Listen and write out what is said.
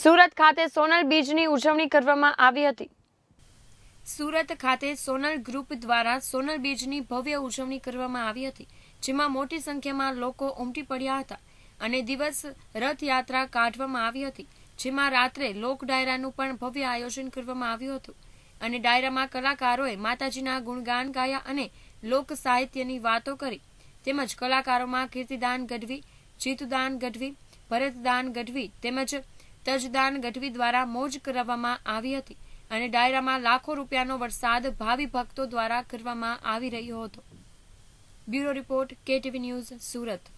સુરત ખાતે સોનલ બીજની ઉજવણી કરવામાં આવી હતી સુરત ખાતે સોનલ ગ્રુપ દ્વારા સોનલ બીજની ભવ્ય ઉજવણી કરવામાં આવી હતી જેમાં મોટી સંખ્યામાં લોકો ઉમટી પડ્યા હતા અને દિવસ રથયાત્રા કાઢવામાં આવી હતી જેમાં રાત્રે લોક ડાયરાનું પણ ભવ્ય આયોજન કરવામાં આવ્યું હતું અને ડાયરામાં કલાકારોએ માતાજીના ગુણગાન ગાયા અને લોક સાહિત્યની વાતો કરી તેમજ કલાકારોમાં કીર્તિદાન ગઢવી જીતદાન ગઢવી ભરતદાન ગઢવી તેમજ તજદાન ગઢવી દ્વારા મોજ કરાવવામાં આવી હતી અને ડાયરામાં લાખો રૂપિયાનો વરસાદ ભાવિ ભક્તો દ્વારા કરવામાં આવી રહ્યો હતો bureau report KTV news Surat